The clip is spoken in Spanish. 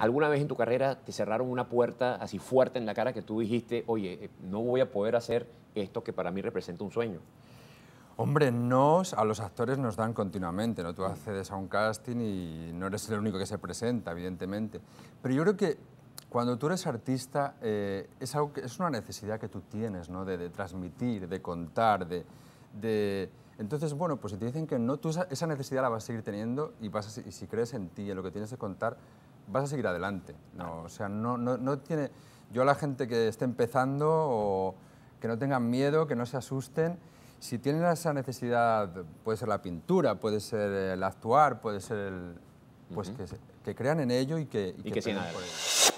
¿Alguna vez en tu carrera te cerraron una puerta así fuerte en la cara que tú dijiste, oye, eh, no voy a poder hacer esto que para mí representa un sueño? Hombre, nos, a los actores nos dan continuamente, ¿no? Tú accedes a un casting y no eres el único que se presenta, evidentemente. Pero yo creo que cuando tú eres artista eh, es, algo es una necesidad que tú tienes, ¿no? De, transmitir, de contar, de, Entonces, bueno, pues si te dicen que no, tú esa, necesidad la vas a seguir teniendo y, vas y si crees en ti, en lo que tienes que contar, vas a seguir adelante. No, o sea, no, no, tiene... Yo a la gente que esté empezando o que no tengan miedo, que no se asusten, si tienen esa necesidad, puede ser la pintura, puede ser el actuar, puede ser el... Pues que, crean en ello y que... que sigan por ello.